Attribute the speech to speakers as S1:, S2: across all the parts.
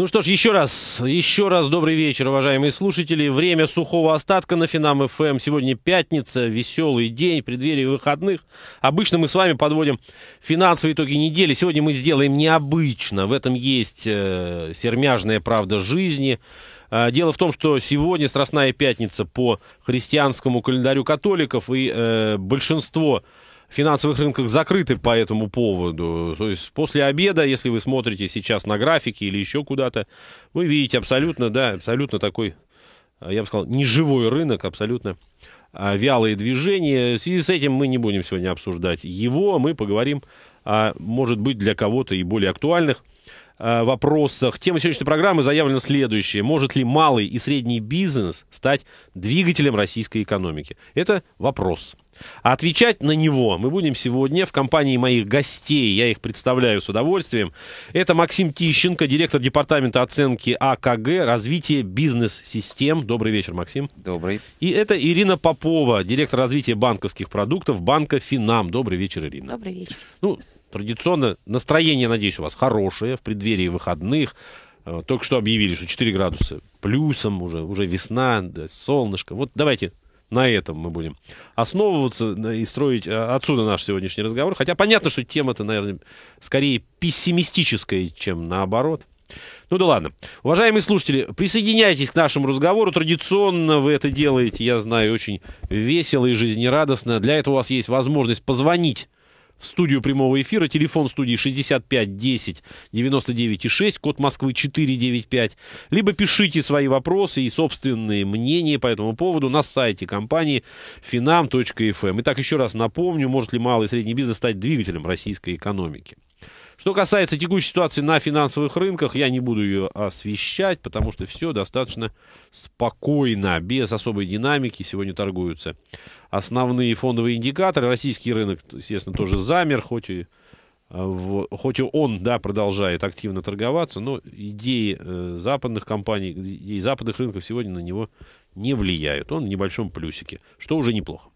S1: Ну что ж, еще раз, еще раз добрый вечер, уважаемые слушатели. Время сухого остатка на Финам ФМ. Эм. Сегодня пятница, веселый день, преддверие выходных. Обычно мы с вами подводим финансовые итоги недели. Сегодня мы сделаем необычно. В этом есть э, сермяжная правда жизни. А, дело в том, что сегодня Страстная Пятница по христианскому календарю католиков, и э, большинство финансовых рынках закрыты по этому поводу. То есть после обеда, если вы смотрите сейчас на графики или еще куда-то, вы видите абсолютно, да, абсолютно такой, э, я бы сказал, неживой рынок, абсолютно а, вялые движения. В связи с этим мы не будем сегодня обсуждать его, а мы поговорим о, может быть, для кого-то и более актуальных э, вопросах. Тема сегодняшней программы заявлена следующая. Может ли малый и средний бизнес стать двигателем российской экономики? Это вопрос. А отвечать на него мы будем сегодня в компании моих гостей. Я их представляю с удовольствием. Это Максим Тищенко, директор департамента оценки АКГ развитие бизнес-систем. Добрый вечер, Максим. Добрый. И это Ирина Попова, директор развития банковских продуктов банка Финам. Добрый вечер, Ирина. Добрый вечер. Ну, традиционно настроение, надеюсь, у вас хорошее в преддверии выходных. Э, только что объявили, что 4 градуса плюсом уже, уже весна, да, солнышко. Вот давайте на этом мы будем основываться и строить э, отсюда наш сегодняшний разговор. Хотя понятно, что тема-то, наверное, скорее пессимистическая, чем наоборот. Ну да ладно. Уважаемые слушатели, присоединяйтесь к нашему разговору. Традиционно вы это делаете, я знаю, очень весело и жизнерадостно. Для этого у вас есть возможность позвонить в студию прямого эфира. Телефон студии 65 10 99 6, код Москвы 495. Либо пишите свои вопросы и собственные мнения по этому поводу на сайте компании finam.fm. Эм». Итак, еще раз напомню, может ли малый и средний бизнес стать двигателем российской экономики? Что касается текущей ситуации на финансовых рынках, я не буду ее освещать, потому что все достаточно спокойно, без особой динамики сегодня торгуются. Основные фондовые индикаторы, российский рынок, естественно, тоже замер, хоть и э, хоть и он, да, продолжает активно торговаться, но идеи э, западных компаний, идеи западных рынков сегодня на него не влияют. Он в небольшом плюсике, что уже неплохо.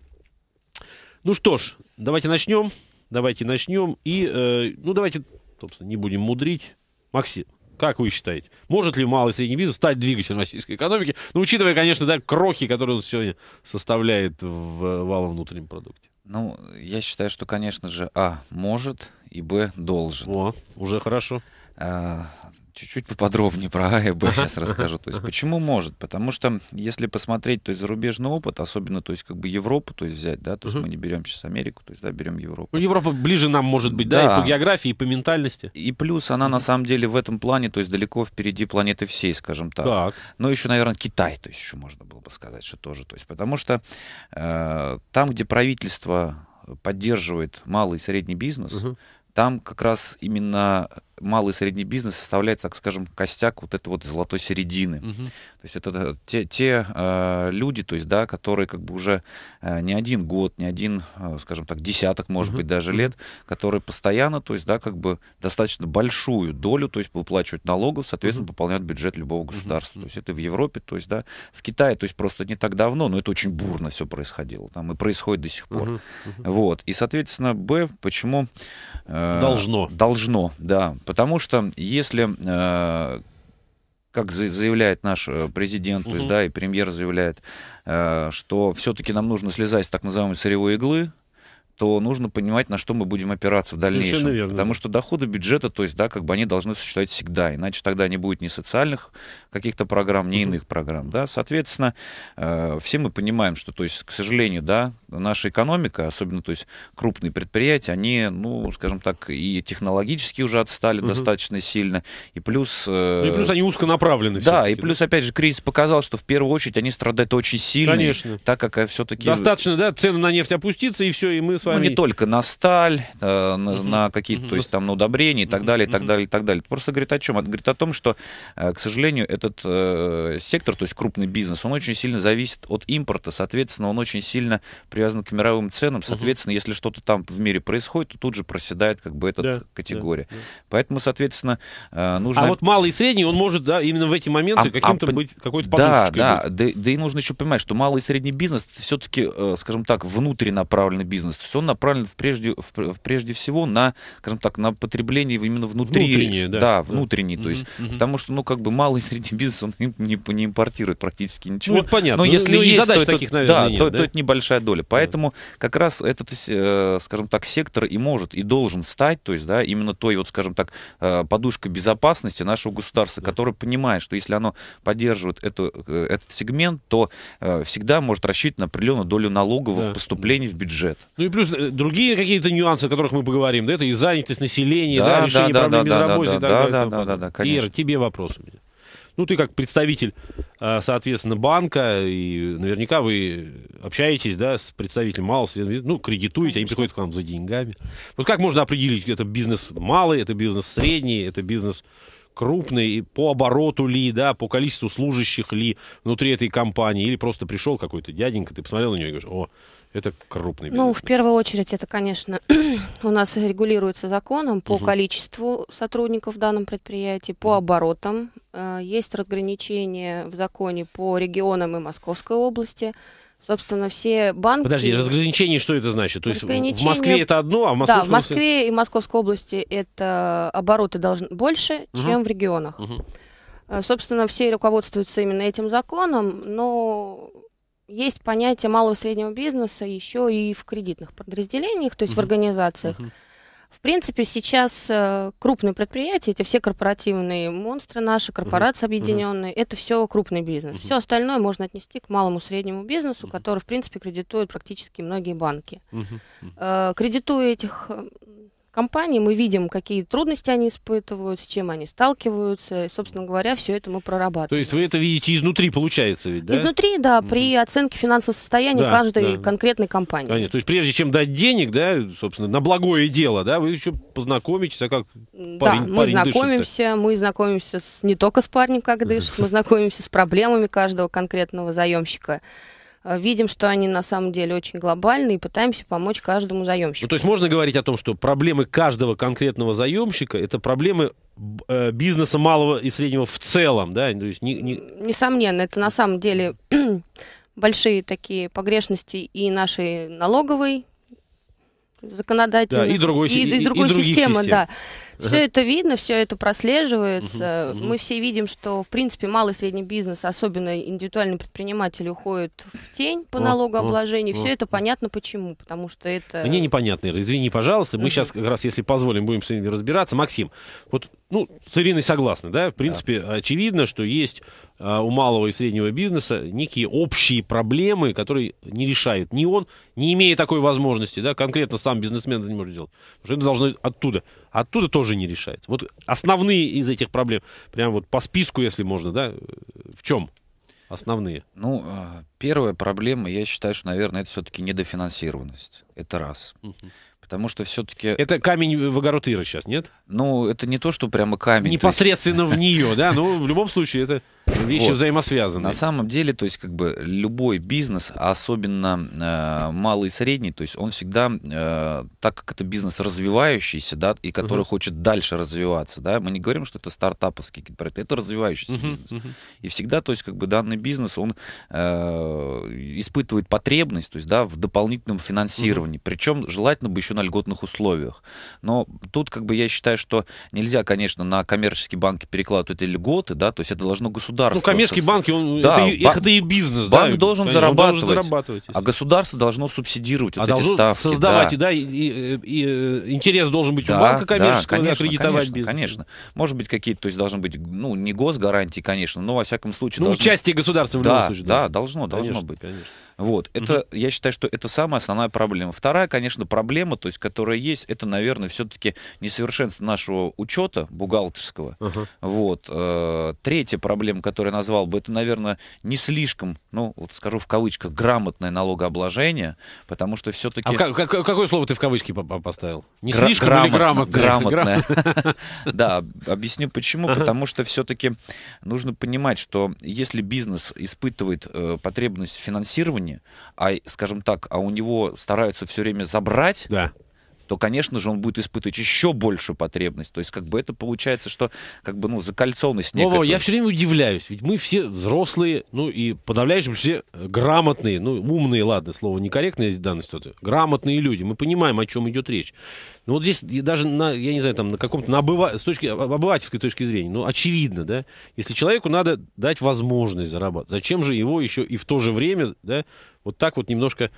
S1: Ну что ж, давайте начнем. Давайте начнем. И, э, ну, давайте, собственно, не будем мудрить. Максим, как вы считаете, может ли малый и средний бизнес стать двигателем российской экономики? Ну, учитывая, конечно, да, крохи, которые он сегодня
S2: составляет в валом внутреннем продукте. Ну, я считаю, что, конечно же, а, может, и б, должен. О, уже хорошо. А, чуть-чуть поподробнее про А и Б сейчас расскажу. То есть почему может? Потому что если посмотреть, то есть зарубежный опыт, особенно, то есть как бы Европу, то есть взять, да, то есть мы не берем сейчас Америку, то есть да, берем Европу. Ну, Европа ближе нам может быть, да, да и по географии, и по ментальности. И плюс она на самом деле в этом плане, то есть далеко впереди планеты всей, скажем так. так. Но еще, наверное, Китай, то есть еще можно было бы сказать, что тоже, то есть потому что э, там, где правительство поддерживает малый и средний бизнес, угу. там как раз именно малый и средний бизнес составляет, так скажем, костяк вот этой вот золотой середины. Угу. То есть это э, те, те э, люди, то есть, да, которые как бы уже э, не один год, не один, э, скажем так, десяток, может угу. быть, даже лет, которые постоянно, то есть, да, как бы достаточно большую долю, то есть выплачивают налогов, соответственно, угу. пополняют бюджет любого государства. Угу. То есть это в Европе, то есть, да, в Китае, то есть просто не так давно, но это очень бурно все происходило, там и происходит до сих пор. Угу. Вот. И, соответственно, Б, почему... Э, должно. Должно, да Потому что если э, как заявляет наш э, президент, то есть, да, и премьер заявляет, э, что все-таки нам нужно слезать с так называемой сырьевой иглы, то нужно понимать, на что мы будем опираться в дальнейшем. Верно. Потому что доходы бюджета, то есть, да, как бы они должны существовать всегда, иначе тогда не будет ни социальных каких-то программ, ни иных программ, да. Соответственно, э, все мы понимаем, что, то есть, к сожалению, да, наша экономика, особенно то есть крупные предприятия, они, ну, скажем так, и технологически уже отстали угу. достаточно сильно, и плюс... Э, ну, и плюс они узконаправлены. Да, и плюс, опять же, кризис показал, что в первую очередь они страдают очень сильно. Конечно. Так как э, все-таки... Достаточно,
S1: да, цены на нефть опуститься, и все, и мы с ну, вами... Ну, не
S2: только на сталь, э, на, угу. на какие-то, то есть там, на удобрения и так далее, и так далее, и так далее. просто говорит о чем? Это говорит о том, что, к сожалению, этот э, сектор, то есть крупный бизнес, он очень сильно зависит от импорта, соответственно, он очень сильно при привязана к мировым ценам. Соответственно, если что-то там в мире происходит, то тут же проседает как бы эта да, категория. Да, да. Поэтому, соответственно, э, нужно... А вот малый и средний, он
S1: может да, именно в эти моменты а, а каким-то а, быть какой-то да, да,
S2: быть. да, да и нужно еще понимать, что малый и средний бизнес все-таки, э, скажем так, внутреннаправленный бизнес. То есть он направлен в прежде, в, прежде всего на, скажем так, на потребление именно внутри. Внутреннее, да. Да, внутренний. Да. То есть, угу, потому что, ну, как бы малый и средний бизнес, он не, не, импортирует практически ничего. Ну, это понятно. Но ну, если ну, есть, задача то, таких, наверное, да, нет, то, да, то это небольшая доля. Поэтому mm как раз этот, э, скажем так, сектор и может, и должен стать, то есть, да, именно той, вот, скажем так, э, подушкой безопасности нашего государства, mm которое понимает, что если оно поддерживает эту, э, этот сегмент, то всегда может рассчитывать на определенную долю налоговых yeah. поступлений в бюджет.
S1: Ну и плюс другие какие-то нюансы, о которых мы поговорим, да, это и занятость населения, да, да решение да, проблем да, безработицы да, и так да, далее. Да, да, да, да, конечно. Ира, тебе вопрос у меня. Ну, ты как представитель, а, соответственно, банка, и наверняка вы общаетесь, да, с представителем малого, ну, кредитуете, Конечно. они приходят к вам за деньгами. Вот как можно определить, это бизнес малый, это бизнес средний, это бизнес крупный по обороту ли, да, по количеству служащих ли внутри этой компании, или просто пришел какой-то дяденька, ты посмотрел на него и говоришь, о, это крупный бизнес. Ну, в
S3: первую очередь, это, конечно, у нас регулируется законом по угу. количеству сотрудников в данном предприятии, по угу. оборотам. Э, есть разграничение в законе по регионам и Московской области собственно, все банки... Подожди,
S1: разграничение, что это значит? То есть в Москве это одно, а в Московской Да, в Москве
S3: области... и Московской области это обороты должны больше, угу. чем в регионах.
S4: Угу.
S3: Собственно, все руководствуются именно этим законом, но есть понятие малого и среднего бизнеса еще и в кредитных подразделениях, то есть угу. в организациях. Угу. В принципе, сейчас э, крупные предприятия, эти все корпоративные монстры наши, корпорации угу. объединенные, угу. это все крупный бизнес. Угу. Все остальное можно отнести к малому среднему бизнесу, угу. который, в принципе, кредитует практически многие банки. Угу. Кредитуя этих э, компании, мы видим, какие трудности они испытывают, с чем они сталкиваются, и, собственно говоря, все это мы прорабатываем. То
S1: есть вы это видите изнутри, получается ведь, да? Изнутри,
S3: да, mm-hmm. при оценке финансового состояния да, каждой да. конкретной компании.
S1: Понятно. То есть прежде чем дать денег, да, собственно, на благое дело, да, вы еще познакомитесь, а как парень, Да, мы знакомимся,
S3: дышит-то? мы знакомимся с, не только с парнем, как дышит, мы знакомимся с проблемами каждого конкретного заемщика. Э, видим, что они на самом деле очень глобальны и пытаемся помочь каждому заемщику.
S1: Ну, то есть можно говорить о том, что проблемы каждого конкретного заемщика это проблемы э, бизнеса малого и среднего в целом, да? То есть не, не...
S3: Несомненно, это на самом деле большие такие погрешности и нашей налоговой законодательной, да, и, другой, и, и, и другой системы, систем. да. Все это видно, все это прослеживается. Мы все видим, что, в принципе, малый и средний бизнес, особенно индивидуальные предприниматели, уходят в тень по налогообложению. Все это понятно почему, потому что это... Мне
S1: непонятно, извини, пожалуйста. Мы сейчас как раз, если позволим, будем с ними разбираться. Максим, вот, ну, с Ириной согласны, да? В принципе, очевидно, что есть а, у малого и среднего бизнеса некие общие проблемы, которые не решают. ни он, не имея такой возможности, да, конкретно сам бизнесмен это не может делать. Потому что это должно оттуда. Оттуда тоже тоже не решается. Вот основные из этих проблем, прям вот по списку,
S2: если можно, да, в чем основные? Ну, а, первая проблема, я считаю, что, наверное, это все-таки недофинансированность. Это раз. Угу. Потому что все-таки... Это камень в огород Ира сейчас, нет? Ну, это не то, что прямо камень. Непосредственно
S1: есть... в нее, да? Ну, в любом случае, это... Вещи вот. взаимосвязаны. На
S2: самом деле, то есть как бы любой бизнес, а особенно э, малый и средний, то есть он всегда, э, так как это бизнес развивающийся, да, и который угу. хочет дальше развиваться, да, мы не говорим, что это стартаповский проект, это развивающийся угу, бизнес. Угу. И всегда, то есть как бы данный бизнес, он э, испытывает потребность, то есть да, в дополнительном финансировании, угу. причем желательно бы еще на льготных условиях. Но тут как бы я считаю, что нельзя, конечно, на коммерческие банки перекладывать эти льготы, да, то есть это должно государство государство. Ну, коммерческие банки, он, да, это, бан... это и бизнес. Банк да, должен, зарабатывать, должен зарабатывать. А государство должно субсидировать а вот должно эти ставки. Создавать,
S1: да, и, и, и э, интерес
S2: должен быть да, у банка коммерческого, да, конечно, кредитовать конечно, бизнес. Конечно, может быть, какие-то, то есть должны быть, ну, не госгарантии, конечно, но, во всяком случае... Ну, должны... участие государства в любом да, случае. Да, да должно, должно быть. Конечно. Вот, это, угу. я считаю, что это самая основная проблема. Вторая, конечно, проблема, то есть, которая есть, это, наверное, все-таки несовершенство нашего учета бухгалтерского. Угу. Вот. Э, третья проблема, которую я назвал бы, это, наверное, не слишком, ну, вот скажу в кавычках, грамотное налогообложение, потому что все-таки... А как,
S1: как, какое слово ты в кавычки поставил? Не Гра- слишком грамот, или грамотное? Грамотное.
S2: Да, объясню почему. Потому что все-таки нужно понимать, что если бизнес испытывает э, потребность финансирования, кармане, а, скажем так, а у него стараются все время забрать, да то, конечно же, он будет испытывать еще большую потребность. То есть, как бы это получается, что как бы, ну, закольцованность некая. Вова, я
S1: все время удивляюсь, ведь мы все взрослые, ну, и подавляющим большинство грамотные, ну, умные, ладно, слово некорректное здесь в данной ситуации, грамотные люди, мы понимаем, о чем идет речь. Но вот здесь даже, на, я не знаю, там, на каком-то, на обыва... с точки, обывательской точки зрения, ну, очевидно, да, если человеку надо дать возможность зарабатывать, зачем же его еще и в то же время, да, вот так вот немножко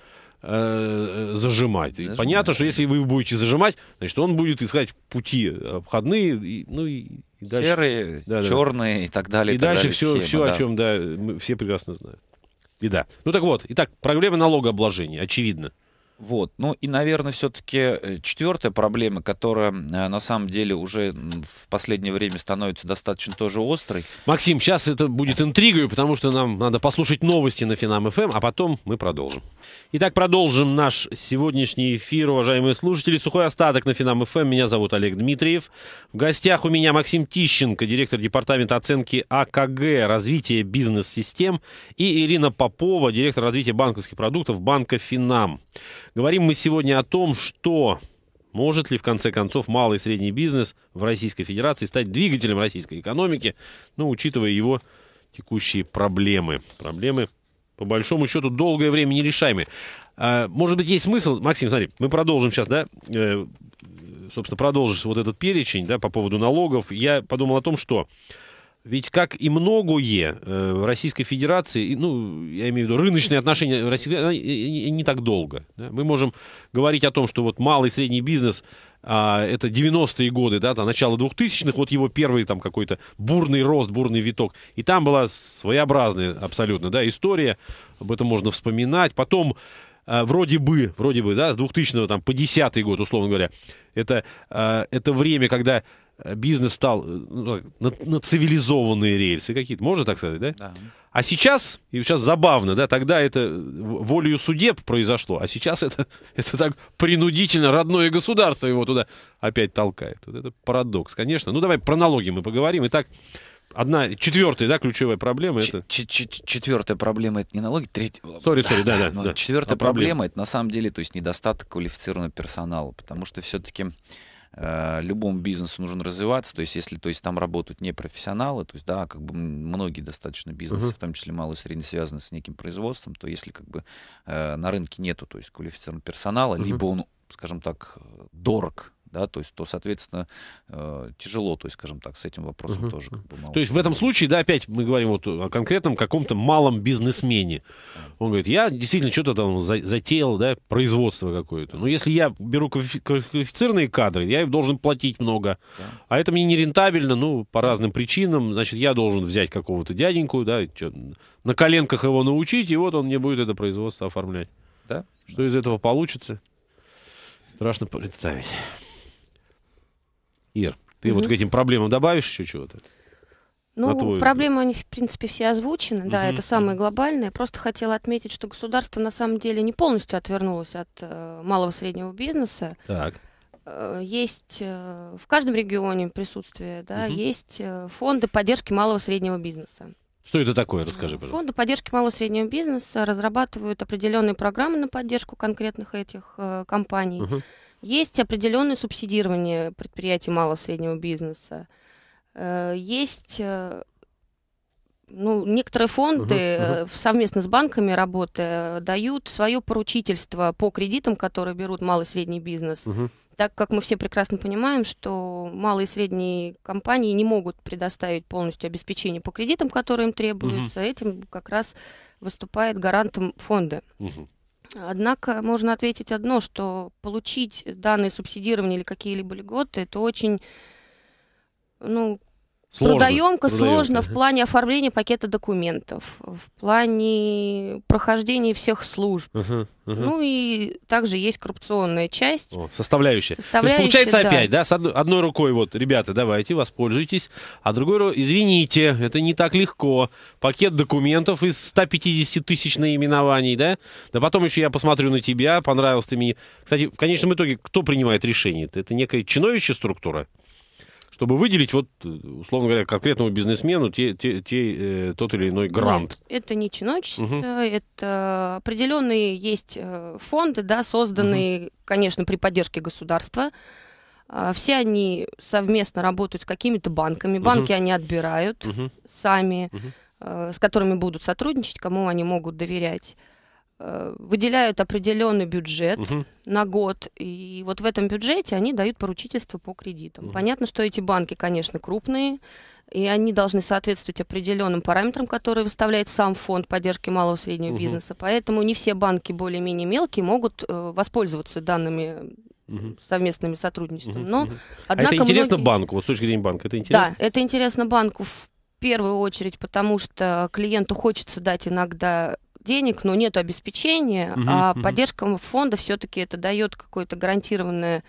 S1: э, зажимать. понятно, что если вы будете зажимать, значит, он будет искать пути обходные, и, ну и, и дальше. Серые, да, черные да. и так далее. И, и так дальше далее, все, все да. о чем да, мы все прекрасно знают. И да. Ну так вот, итак, проблема
S2: налогообложения, очевидно. Вот. Ну и, наверное, все-таки э, четвертая проблема, которая э, на самом деле уже в последнее время становится достаточно тоже острой.
S1: Максим, сейчас это будет интригой, потому что нам надо послушать новости на Финам ФМ, эм, а потом мы продолжим. Итак, продолжим наш сегодняшний эфир, уважаемые слушатели. Сухой остаток на Финам ФМ. Эм. Меня зовут Олег Дмитриев. В гостях у меня Максим Тищенко, директор департамента оценки АКГ развития бизнес-систем, и Ирина Попова, директор развития банковских продуктов банка Финам. Говорим мы сегодня о том, что может ли, в конце концов, малый и средний бизнес в Российской Федерации стать двигателем российской экономики, ну, учитывая его текущие проблемы. Проблемы, по большому счету, долгое время нерешаемые. А, может быть, есть смысл, Максим, смотри, мы продолжим сейчас, да, э, собственно, продолжишь вот этот перечень, да, по поводу налогов. Я подумал о том, что ведь как и многое э, в Российской Федерации, ну, я имею в виду рыночные отношения в России, не так долго. Да? Мы можем говорить о том, что вот малый и средний бизнес а, это 90-е годы, да, там, начало 2000-х, вот его первый там какой-то бурный рост, бурный виток. И там была своеобразная абсолютно, да, история, об этом можно вспоминать. Потом а, вроде бы, вроде бы, да, с 2000 там, по 10 год, условно говоря, это, а, это время, когда Э, бизнес стал э, ну, на, на цивилизованные рельсы какие-то, можно так сказать, да? да? А сейчас, и сейчас забавно, да, тогда это волею судеб произошло, а сейчас это, это так принудительно родное государство его туда опять толкает. Вот это парадокс, конечно. Ну, давай про налоги мы поговорим. Итак, одна,
S2: четвертая, да, ключевая проблема это... Четвертая проблема это не налоги, третья... Сори, сори, да, да. да, да. Четвертая а проблема, проблема это на самом деле, то есть недостаток квалифицированного персонала, потому что все-таки Э, любому бизнесу нужно развиваться, то есть если то есть, там работают не профессионалы, то есть да, как бы многие достаточно бизнесы, uh-huh. в том числе малые и средние, связаны с неким производством, то если как бы э, на рынке нету то есть квалифицированного персонала, uh-huh. либо он, скажем так, дорог да, то есть, то, соответственно, э, тяжело, то есть, скажем так, с этим вопросом угу. тоже. Как бы, то есть, в этом
S1: случае, да, опять мы говорим вот о конкретном каком-то малом бизнесмене. Он говорит, я действительно что-то там затеял, да, производство какое-то. Но если я беру квалифицированные кадры, я им должен платить много, да. а это мне не рентабельно, ну, по разным причинам, значит, я должен взять какого-то дяденьку, да, на коленках его научить, и вот он мне будет это производство оформлять. Да? Что из этого получится? Страшно представить. Ир, ты угу. вот к этим проблемам добавишь еще чего-то?
S3: Ну, проблемы, они, в принципе, все озвучены, угу. да, это самые глобальные. Просто хотела отметить, что государство, на самом деле, не полностью отвернулось от э, малого-среднего бизнеса. Так э, есть э, в каждом регионе присутствие, да, угу. есть э, фонды поддержки малого среднего бизнеса.
S1: Что это такое, расскажи, пожалуйста.
S3: Фонды поддержки малого среднего бизнеса разрабатывают определенные программы на поддержку конкретных этих компаний. Угу. Есть определенное субсидирование предприятий малого среднего бизнеса. Э, есть э, ну, некоторые фонды uh-huh, uh-huh. совместно с банками работая дают свое поручительство по кредитам, которые берут малый и средний бизнес. Uh-huh. Так как мы все прекрасно понимаем, что малые и средние компании не могут предоставить полностью обеспечение по кредитам, которые им требуются, uh-huh. этим как раз выступает гарантом фонды. Uh-huh. Однако можно ответить одно, что получить данные субсидирования или какие-либо льготы, это очень ну,
S4: Сложно. Трудоемко, Трудоемко сложно в плане
S3: оформления пакета документов, в плане прохождения всех служб.
S1: Uh-huh, uh-huh. Ну
S3: и также есть коррупционная часть.
S1: О, составляющая. составляющая. То есть получается да. опять, да, с одной, рукой вот, ребята, давайте, воспользуйтесь, а другой рукой, извините, это не так легко. Пакет документов из 150 тысяч наименований, да? Да потом еще я посмотрю на тебя, понравился ты мне. Кстати, в конечном итоге кто принимает решение? Это некая чиновничья структура? чтобы выделить, вот, э, условно говоря, конкретному бизнесмену те, те, те, э, тот или иной грант.
S3: Нет, это не чиновничество, угу. это определенные есть э, фонды, да, созданные, угу. конечно, при поддержке государства. А, все они совместно работают с какими-то банками. Банки угу. они отбирают угу. сами, угу. с которыми будут сотрудничать, кому они могут доверять. Э, выделяют определенный бюджет угу. на год, и вот в этом бюджете они дают поручительство по кредитам. Угу. Понятно, что эти банки, конечно, крупные, и они должны соответствовать определенным параметрам, которые выставляет сам фонд поддержки малого и среднего угу. бизнеса. Поэтому не все банки более-менее мелкие могут э, воспользоваться данными угу. совместными сотрудничеством. Но, угу. Однако, а это интересно многие...
S1: банку, вот с точки зрения банка, это интересно?
S3: Да, это интересно банку в первую очередь, потому что клиенту хочется дать иногда денег, но нет обеспечения, угу, а угу. поддержка фонда все-таки это дает какое-то гарантированное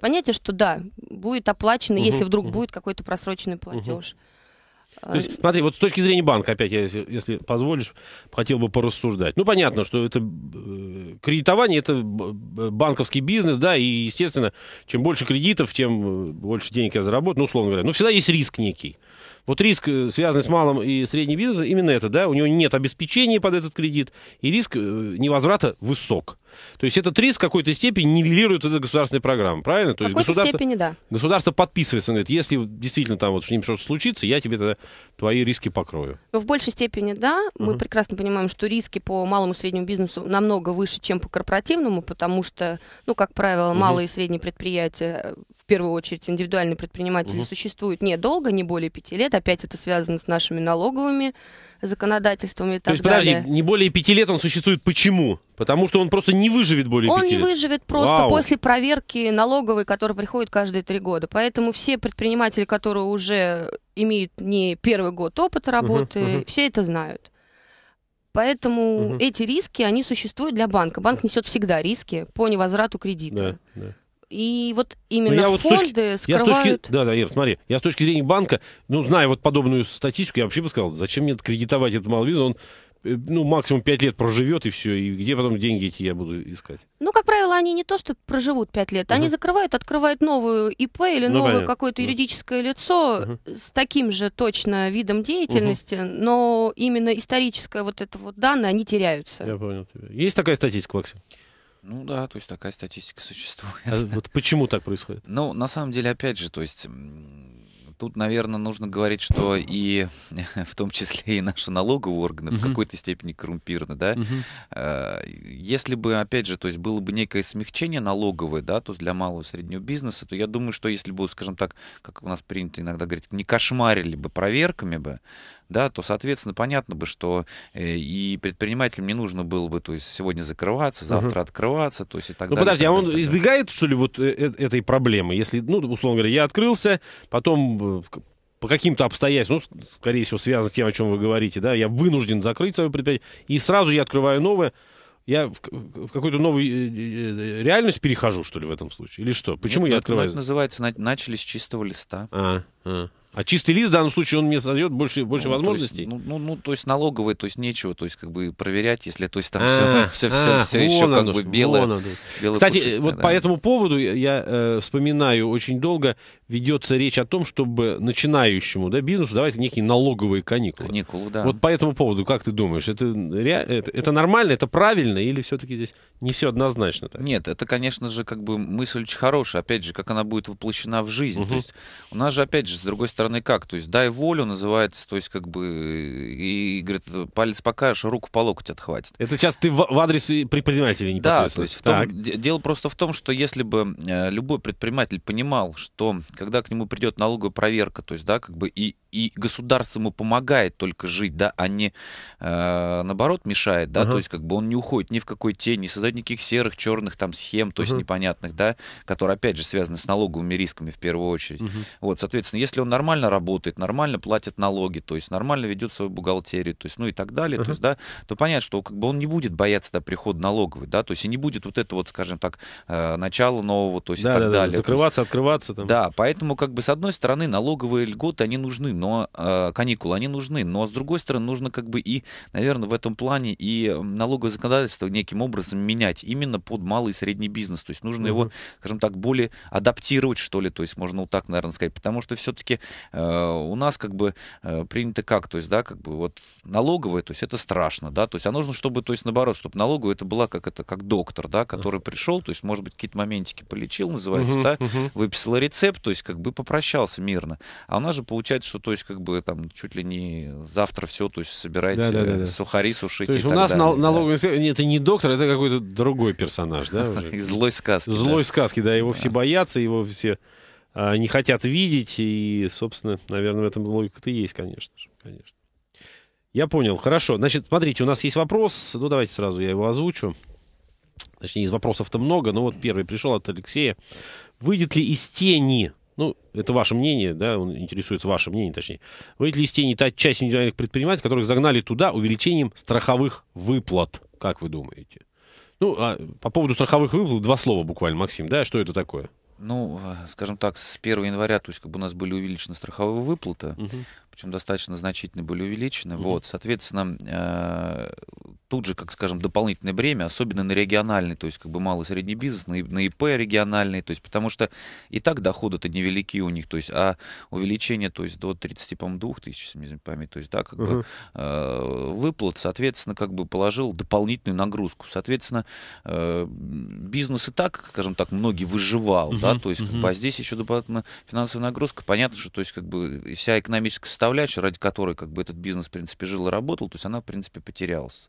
S3: понятие, что да, будет оплачено, угу, если вдруг угу. будет какой-то просроченный платеж. Угу.
S1: То есть, э, смотри, вот с точки зрения банка, опять, я, если, если позволишь, хотел бы порассуждать. Ну, понятно, что это э, кредитование, это банковский бизнес, да, и, естественно, чем больше кредитов, тем э, больше денег я заработаю, ну, условно говоря. Но ну, всегда есть риск некий. Вот риск, э, связанный с малым и средним бизнесом, именно это, да, у него нет обеспечения под этот кредит, и риск э, невозврата высок. То есть этот риск в какой-то степени нивелирует эта государственная программа, правильно? То в какой государство, степени, да. Государство подписывается, говорит, если действительно там вот с ним что-то случится, я тебе тогда твои риски
S3: покрою. Но в большей степени, да. Мы uh-huh. прекрасно понимаем, что риски по малому и среднему бизнесу намного выше, чем по корпоративному, потому что, ну, как правило, uh-huh. малые и средние предприятия, в первую очередь индивидуальные предприниматели, uh-huh. существуют недолго, не более пяти лет. Опять это связано с нашими налоговыми законодательством и так далее. То есть, далее.
S1: подожди, не более пяти лет он существует почему? Потому что он просто не выживет более Он не лет. выживет просто Вау. после
S3: проверки налоговой, которая приходит каждые три года. Поэтому все предприниматели, которые уже имеют не первый год опыта работы, uh-huh, uh-huh. все это знают. Поэтому угу. эти риски, они существуют для банка. Банк несет всегда риски по невозврату кредита. Да, да. И вот именно я фонды вот точки, скрывают... Я с точки,
S1: да, да, Ир, смотри, я с точки зрения банка, ну, зная вот подобную статистику, я вообще бы сказал, зачем мне кредитовать этот маловизу, он э, ну, максимум 5 лет проживет и все, и где потом деньги эти я буду искать?
S3: Ну, как правило, они не то, что проживут 5 лет, угу. они закрывают, открывают новую ИП или ну, новое какое-то да. юридическое лицо угу. с таким же точно видом деятельности, угу. но именно историческое вот это вот данные, они теряются.
S1: Я понял тебя. Есть такая статистика, Максим?
S2: Ну да, то есть такая статистика существует.
S1: А вот почему так происходит?
S2: Ну, на самом деле, опять же, то есть тут, наверное, нужно говорить, что и в том числе и наши налоговые органы угу. в какой-то степени коррумпированы, да. Угу. Если бы, опять же, то есть было бы некое смягчение налоговое, да, то есть для малого и среднего бизнеса, то я думаю, что если бы, скажем так, как у нас принято иногда говорить, не кошмарили бы проверками бы, да, то, соответственно, понятно бы, что э, и предпринимателям не нужно было бы, то есть сегодня закрываться, завтра угу. открываться, то есть и так ну, далее. Ну подожди, а он
S1: далее, избегает, что ли, вот э, э, этой проблемы? Если, ну, условно говоря, я открылся, потом по каким-то обстоятельствам, ну, скорее всего, связано с тем, о чем вы говорите, да, я вынужден закрыть свое предприятие, и сразу я открываю новое, я в какую-то новую реальность перехожу, что ли, в этом случае? Или что? Ну, Почему Нет, ну, я открываю? Это
S2: называется «начали с чистого листа». А, а.
S1: А чистый лист в данном случае он мне создает больше, больше ну, возможностей.
S2: есть, ну, ну, ну, то есть налоговые, то есть нечего, то есть как бы проверять, если то есть там все, все, все, еще как бы белое. Кстати, вот по
S1: этому поводу я э, вспоминаю очень долго ведется речь о том, чтобы начинающему да, бизнесу давать некие налоговые каникулы.
S2: Каникулы, да. Вот
S1: по этому поводу, как ты думаешь, это, это, нормально, это правильно или все-таки здесь не все
S2: однозначно? Нет, это, конечно же, как бы мысль очень хорошая, опять же, как она будет воплощена в жизнь. То есть у нас же, опять же, с другой стороны, стороны, как? То есть дай волю называется, то есть как бы, и, говорит, «Э, палец покажешь, руку по локоть отхватит. Это сейчас ты в, в адрес предпринимателя непосредственно. Да, то есть в том, дело просто в том, что если бы э, любой предприниматель понимал, что когда к нему придет налоговая проверка, то есть, да, как бы и и государство ему помогает только жить, да, а не э, наоборот мешает, да, uh-huh. то есть как бы он не уходит ни в какой тень, не создает никаких серых, черных там схем, то uh-huh. есть непонятных, да, которые опять же связаны с налоговыми рисками в первую очередь. Uh-huh. Вот, соответственно, если он нормально работает, нормально платит налоги, то есть нормально ведет свою бухгалтерию, то есть ну и так далее, uh-huh. то есть да, то понятно, что как бы он не будет бояться до прихода налоговой, да, то есть и не будет вот это вот, скажем так, э, начало нового, то есть да, и так да, далее. Да, закрываться, есть, открываться там. Да, поэтому как бы с одной стороны налоговые льготы они нужны, но но э, каникулы, они нужны. Но, с другой стороны, нужно как бы и, наверное, в этом плане и налоговое законодательство неким образом менять именно под малый и средний бизнес. То есть нужно mm-hmm. его, скажем так, более адаптировать, что ли, то есть можно вот так, наверное, сказать. Потому что все-таки э, у нас как бы э, принято как, то есть, да, как бы вот налоговое, то есть это страшно, да, то есть а нужно, чтобы, то есть наоборот, чтобы налоговая это была как это, как доктор, да, который пришел, то есть, может быть, какие-то моментики полечил, называется, uh-huh, да, выписал рецепт, то есть как бы попрощался мирно. А у нас же получается, что то есть как бы там чуть ли не завтра все, то есть собираете да, да, э, да, да. сухари сушить. То есть у нас далее, нал-
S1: налоговый инспектор, это не доктор, это какой-то другой персонаж, да? Из злой
S2: сказки. Злой
S1: да. сказки, да, его да. все боятся, его все а, не хотят видеть, и, собственно, наверное, в этом логика-то есть, конечно же, конечно. Я понял, хорошо. Значит, смотрите, у нас есть вопрос, ну давайте сразу я его озвучу. Точнее, из вопросов-то много, но вот первый пришел от Алексея. Выйдет ли из тени ну, это ваше мнение, да, он интересуется ваше мнение, точнее. Выйдет ли из тени та часть индивидуальных предпринимателей, которых загнали туда увеличением страховых выплат, как вы думаете?
S2: Ну, а по поводу страховых выплат два слова буквально, Максим, да, что это такое? Ну, э, скажем так, с 1 января, то есть как бы у нас были увеличены страховые выплаты, угу. причем достаточно значительно были увеличены. Угу. Вот, соответственно, э, тут же, как скажем, дополнительное бремя, особенно на региональный, то есть как бы малый и средний бизнес, на, на ИП региональный, то есть потому что и так доходы-то невелики у них, то есть, а увеличение, то есть до 30, по-моему, 2 тысяч, если память, то есть, да, как uh-huh. бы э, выплат, соответственно, как бы положил дополнительную нагрузку, соответственно, э, бизнес и так, скажем так, многие выживал, uh-huh. да, то есть, uh-huh. как бы, а здесь еще дополнительно финансовая нагрузка, понятно, что, то есть, как бы вся экономическая составляющая, ради которой, как бы, этот бизнес, в принципе, жил и работал, то есть она, в принципе, потерялась.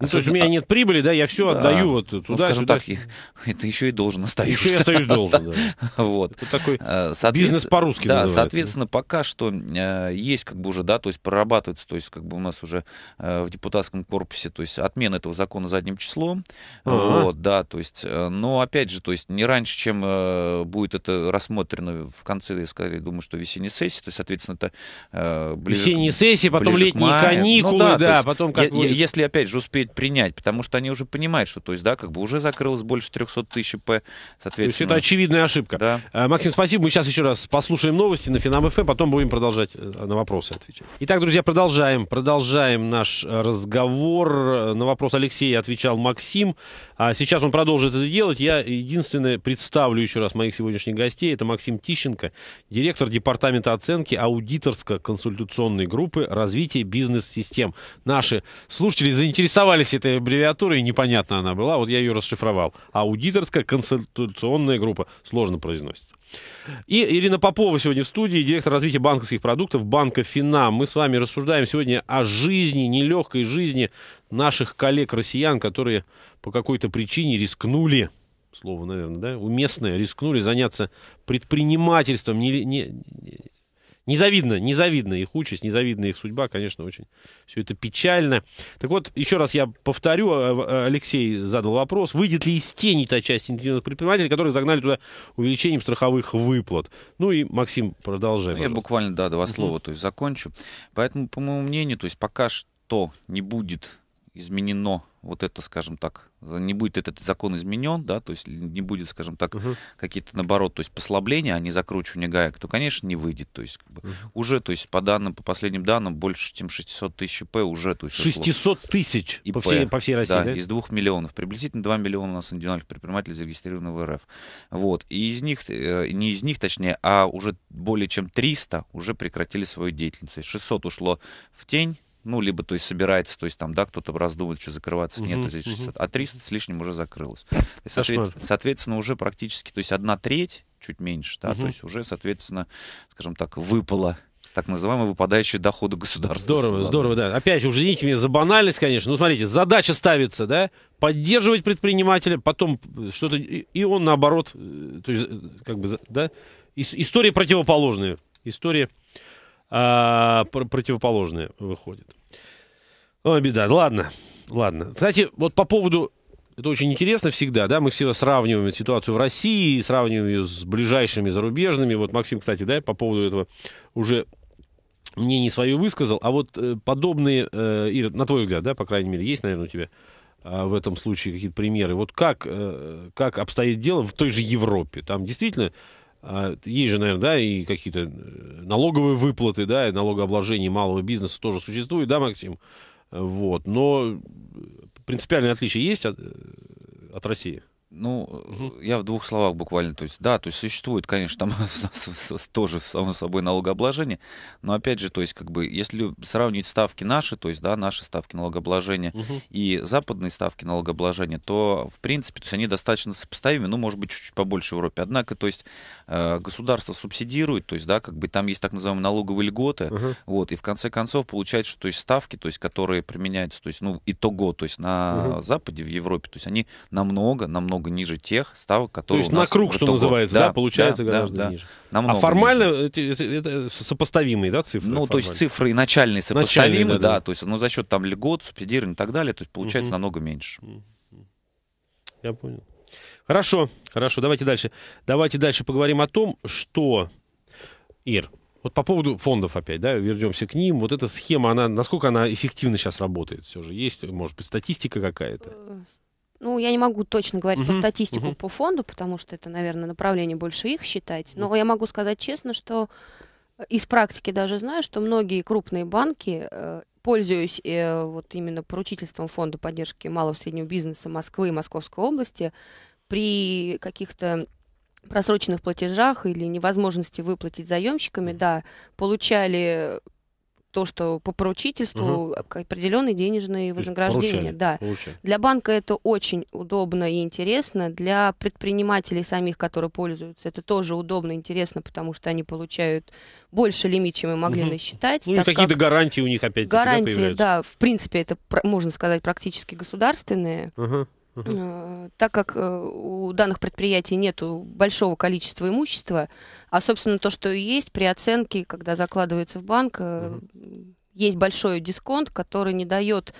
S2: Ну, то есть у меня а нет прибыли, да, я все отдаю вот туда, ну, скажем сюда. так, это еще и должен остаешься. Еще и остаюсь должен, да. Вот. такой э, бизнес по-русски Да, соответственно, пока что э, есть как бы уже, да, то есть прорабатывается, то есть как бы у нас уже э, в депутатском корпусе, то есть отмена этого закона задним числом, вот, да, то есть, но опять же, то есть не раньше, чем будет это рассмотрено в конце, я скорее думаю, что весенней сессии, то есть, соответственно, это ближе Весенние сессии, потом летние ну каникулы, да, потом как Если, опять же, успеть чуть-чуть принять, потому что они уже понимают, что, то есть, да, как бы уже закрылось больше 300 тысяч П, соответственно. То есть это очевидная ошибка. Да. Э, Максим, спасибо.
S1: Мы сейчас еще раз послушаем новости на Финам ФМ, потом будем продолжать э, на вопросы отвечать. Итак, друзья, продолжаем, продолжаем наш э, разговор. На вопрос Алексея отвечал Максим. А сейчас он продолжит это делать. Я единственное представлю еще раз моих сегодняшних гостей. Это Максим Тищенко, директор департамента оценки аудиторско-консультационной группы развития бизнес-систем. Наши слушатели заинтересовались этой аббревиатурой, непонятно она была. Вот я ее расшифровал. Аудиторско-консультационная группа. Сложно произносится. И Ирина Попова сегодня в студии, директор развития банковских продуктов банка «Фина». Мы с вами рассуждаем сегодня о жизни, нелегкой жизни наших коллег-россиян, которые по какой-то причине рискнули слово, наверное, да, уместное, рискнули заняться предпринимательством, не, не, Незавидно, незавидно их участь, незавидна их судьба, конечно, очень все это печально. Так вот, еще раз я повторю, э, э, Алексей задал вопрос, выйдет ли из тени та часть индивидуальных предпринимателей, которые загнали туда увеличением страховых выплат?
S2: Ну и, Максим, продолжай. Ну, я буквально, да, два слова, то есть закончу. Поэтому, по моему мнению, то есть пока что не будет изменено вот это, скажем так, не будет этот закон изменен, да, то есть не будет, скажем так, uh-huh. какие-то, наоборот, то есть послабления, а не закручивание гаек, то, конечно, не выйдет. То есть как бы, uh-huh. уже, то есть по данным, по последним данным, больше, чем 600 тысяч п уже. То есть, 600
S1: тысяч ИП, по, всей, по всей России, да, да? из
S2: двух миллионов. Приблизительно 2 миллиона у нас индивидуальных предпринимателей зарегистрированы в РФ. Вот, и из них, э, не из них, точнее, а уже более чем 300 уже прекратили свою деятельность. То есть 600 ушло в тень, ну, либо, то есть, собирается, то есть, там, да, кто-то раздумывает, что закрываться, нет, то есть, 60, угу. а 300 с лишним уже закрылось. И, соответственно, соответственно, уже практически, то есть, одна треть, чуть меньше, да, угу. то есть, уже, соответственно, скажем так, выпало так называемые выпадающие доходы государства. Здорово, Ладно. здорово,
S1: да. Опять уже извините меня за банальность, конечно. Ну, смотрите, задача ставится, да, поддерживать предпринимателя, потом что-то, и он наоборот, э, то есть, э, как бы, да, история противоположная. История а, противоположные выходит. О беда. Ну, ладно, ладно. Кстати, вот по поводу... Это очень интересно всегда, да, мы всегда сравниваем ситуацию в России, сравниваем ее с ближайшими зарубежными. Вот Максим, кстати, да, по поводу этого уже мне не свое высказал, а вот э, подобные, э, Ира, на твой взгляд, да, по крайней мере, есть, наверное, у тебя а, в этом случае какие-то примеры. Вот как, э, как обстоит дело в той же Европе? Там действительно а, есть же, наверное, да, и какие-то э, налоговые выплаты, да, и налогообложение малого бизнеса тоже существует, да, Максим? Вот, но э, принципиальное отличие есть от, э, от России?
S2: Ну, угу. я в двух словах буквально, то есть, да, то есть существует, конечно, там тоже, само собой, налогообложение, но опять же, то есть, как бы, если сравнить ставки наши, то есть, да, наши ставки налогообложения угу. и западные ставки налогообложения, то, в принципе, то есть, они достаточно сопоставимы, ну, может быть, чуть-чуть побольше в Европе, однако, то есть, э, государство субсидирует, то есть, да, как бы, там есть так называемые налоговые льготы, угу. вот, и в конце концов получается, что, то есть, ставки, то есть, которые применяются, то есть, ну, итого, то есть, на угу. Западе, в Европе, то есть, они намного, намного намного ниже тех ставок, которые То есть у нас на круг, что называется, да, да получается да, гораздо да, ниже. Да, намного а формально ниже. это сопоставимые, да, цифры? Ну, то есть цифры начальные сопоставимы, начальные, да, да, да, то есть но ну, за счет там льгот, субсидирования и так далее, то есть получается угу. намного меньше.
S1: Я понял. Хорошо, хорошо, давайте дальше. Давайте дальше поговорим о том, что... Ир, вот по поводу фондов опять, да, вернемся к ним. Вот эта схема, она, насколько она эффективно сейчас работает все же? Есть, может быть, статистика какая-то?
S3: Э, ну, я не могу точно говорить угу, по статистику угу. по фонду, потому что это, наверное, направление больше их считать. Но угу. я могу сказать честно, что э, из практики даже знаю, что многие крупные банки, э, пользуясь э, вот именно поручительством фонда поддержки малого и среднего бизнеса Москвы и Московской области, при каких-то просроченных платежах или невозможности выплатить заемщиками, да, получали то, что по поручительству угу. определенные денежные вознаграждения. да. Для банка это очень удобно и интересно. Для предпринимателей самих, которые пользуются, это тоже удобно и интересно, потому что они получают больше лимит, чем мы могли угу. насчитать. Ну и какие-то
S1: гарантии у них опять Гарантии, да,
S3: в принципе, это, можно сказать, практически государственные. Угу. Э, так как э, у данных предприятий нет большого количества имущества, а, собственно, то, что есть при оценке, когда закладывается в банк, uh-huh. есть большой дисконт, который не дает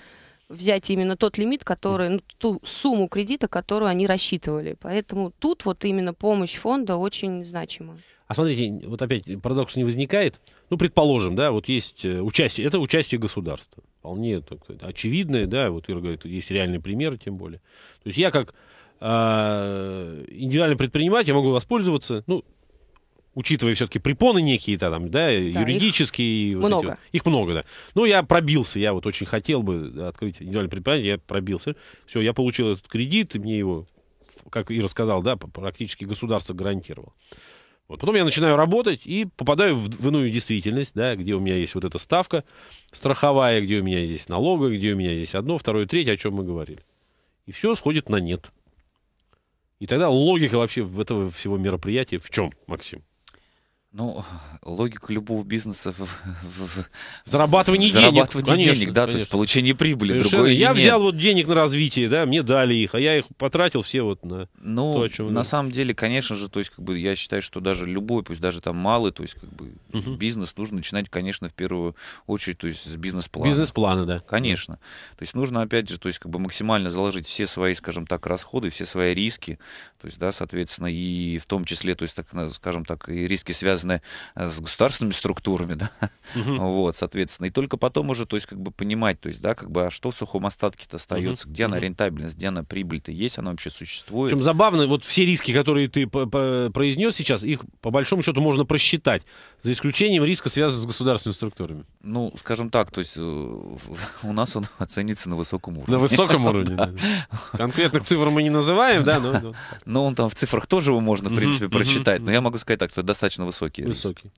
S3: взять именно тот лимит, который, ну, ту сумму кредита, которую они рассчитывали. Поэтому тут вот именно помощь фонда очень значима.
S1: А смотрите, вот опять парадокс не возникает. Ну, предположим, да, вот есть участие, это участие государства вполне так сказать, очевидное, да, вот Ира говорит, есть реальные примеры, тем более. То есть я как э, а, индивидуальный предприниматель могу воспользоваться, ну, учитывая все-таки препоны некие там, да, да юридические. Их вот много. вот, их много, да. Ну, я пробился, я вот очень хотел бы открыть индивидуальный предприниматель, я пробился. Все, я получил этот кредит, и мне его, как Ира рассказал, да, практически государство гарантировало. Вот потом я начинаю работать и попадаю в, в иную действительность, да, где у меня есть вот эта ставка страховая, где у меня здесь налога, где у меня здесь одно, второе, третье, о чем мы говорили. И все сходит на нет. И тогда логика вообще этого всего мероприятия в чем, Максим?
S2: Ну, логика любого бизнеса в, в, в зарабатывании, зарабатывании денег, конечно, денег, да, конечно. то есть получение прибыли. Другое я нет. взял вот денег на развитие, да, мне дали их, а я их потратил все вот на ну, то, о чем. На самом деле, конечно же, то есть как бы я считаю, что даже любой, пусть даже там малый, то есть как бы угу. бизнес нужно начинать, конечно, в первую очередь, то есть с бизнес-плана. Бизнес-плана, да. Конечно, то есть нужно опять же, то есть как бы максимально заложить все свои, скажем так, расходы, все свои риски, то есть да, соответственно и в том числе, то есть так, скажем так, и риски связаны связаны э, с государственными структурами, да, угу. вот, соответственно, и только потом уже, то есть, как бы понимать, то есть, да, как бы, а что в сухом остатке-то остается, угу. где угу. рентабельность, где она прибыль-то есть, она вообще существует.
S1: Причем забавно, вот все риски, которые ты произнес сейчас, их по большому счету можно просчитать, за исключением риска, связанного с государственными структурами.
S2: Ну, скажем так, то есть, э, у нас он оценится на высоком уровне. На высоком уровне, да. Конкретных цифр мы не называем, да, но... Но он там в цифрах тоже его можно, в принципе, просчитать, но я могу сказать так, что достаточно высокий aqui. Eu Eu sou aqui.